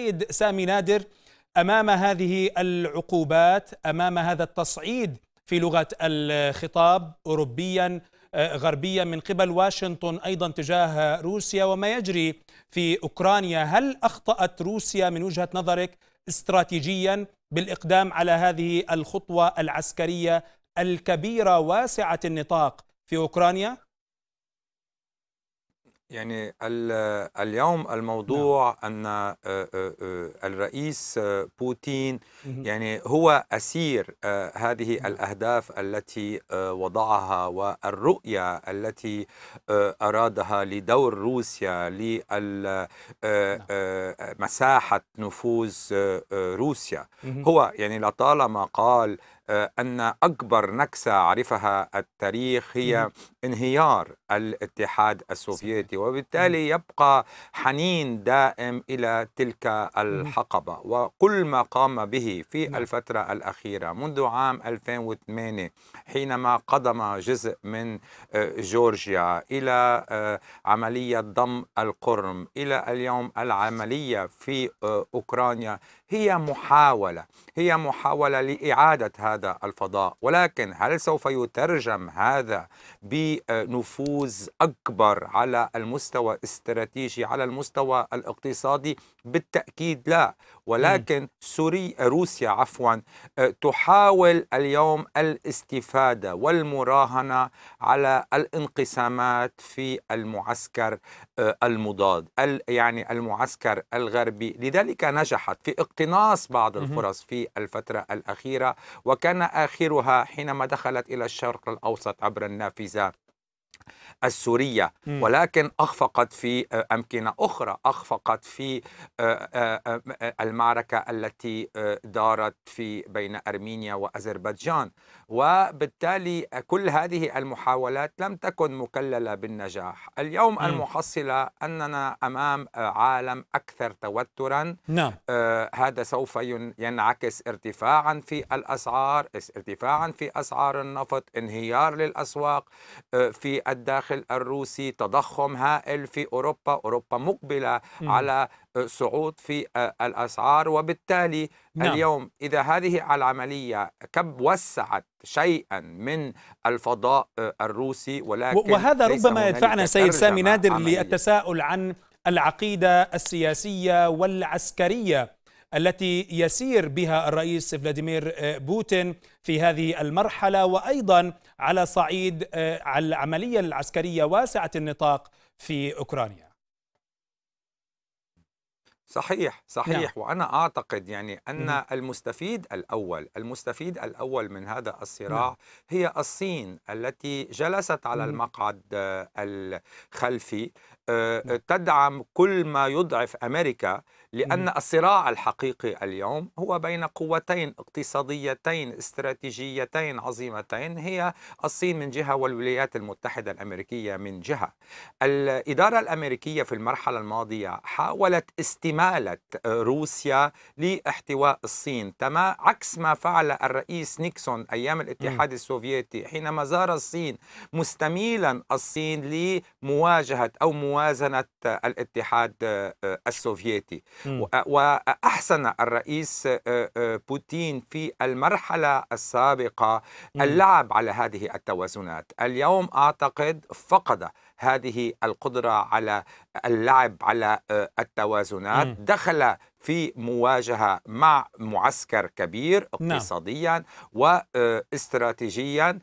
السيد سامي نادر امام هذه العقوبات امام هذا التصعيد في لغه الخطاب اوروبيا آه، غربيا من قبل واشنطن ايضا تجاه روسيا وما يجري في اوكرانيا هل اخطات روسيا من وجهه نظرك استراتيجيا بالاقدام على هذه الخطوه العسكريه الكبيره واسعه النطاق في اوكرانيا يعني اليوم نعم. الموضوع نعم. ان آه، آه، آه، الرئيس بوتين يعني هو اسير هذه نعم. الاهداف التي وضعها والرؤيه التي ارادها لدور روسيا لمساحه نعم. نفوذ روسيا هو يعني لطالما قال آه، أن أكبر نكسة عرفها التاريخ هي انهيار الاتحاد السوفيتي وبالتالي يبقى حنين دائم إلى تلك الحقبة وكل ما قام به في نعم. الفترة الأخيرة منذ عام 2008 حينما قدم جزء من آه، جورجيا إلى آه، عملية ضم القرم إلى اليوم العملية في أوكرانيا هي محاولة هي محاولة لإعادة هذا هذا الفضاء ولكن هل سوف يترجم هذا بنفوذ أكبر على المستوى الاستراتيجي على المستوى الاقتصادي بالتأكيد لا ولكن سوريا روسيا عفوا آه، تحاول اليوم الاستفادة والمراهنة على الانقسامات في المعسكر آه، المضاد يعني المعسكر الغربي لذلك نجحت في اقتناص بعض الفرص في الفترة الأخيرة وكان آخرها حينما دخلت إلى الشرق الأوسط عبر النافذة السورية ولكن أخفقت في آه، أمكنة أخرى أخفقت في آه، آه، المعركة التي دارت في بين أرمينيا وأذربيجان وبالتالي كل هذه المحاولات لم تكن مكللة بالنجاح اليوم المحصلة أننا أمام عالم أكثر توترا نعم. هذا سوف ينعكس ارتفاعا في الأسعار ارتفاعا في أسعار النفط انهيار للأسواق في الداخل الروسي تضخم هائل في أوروبا أوروبا مقبلة م. على آه، صعود في آه، الأسعار وبالتالي نعم. اليوم إذا هذه العملية كب وسعت شيئا من الفضاء آه، الروسي ولكن وهذا ربما يدفعنا سيد سامي نادر عملية. للتساؤل عن العقيدة السياسية والعسكرية التي يسير بها الرئيس فلاديمير آه، بوتين في هذه المرحله وايضا على صعيد آه، العمليه العسكريه واسعه النطاق في اوكرانيا صحيح صحيح نعم. وانا اعتقد يعني ان مم. المستفيد الاول المستفيد الاول من هذا نعم. الصراع نعم. هي الصين التي جلست على مم. المقعد آه، الخلفي آه، نعم. تدعم كل ما يضعف امريكا لان الصراع الحقيقي اليوم هو بين قوتين اقتصاديتين استراتيجيتين عظيمتين هي الصين من جهه والولايات المتحده الامريكيه من جهه الاداره الامريكيه في المرحله الماضيه حاولت استماع استمالة روسيا لاحتواء الصين تمام عكس ما فعل الرئيس نيكسون أيام الاتحاد م. السوفيتي حينما زار الصين مستميلا الصين لمواجهة أو موازنة الاتحاد آه، السوفيتي م. آه، وأحسن الرئيس آه، بوتين في المرحلة السابقة اللعب على هذه التوازنات اليوم أعتقد فقد هذه القدرة على اللعب على التوازنات قد دخل في مواجهة مع معسكر كبير نعم. اقتصاديا نعم. واستراتيجيا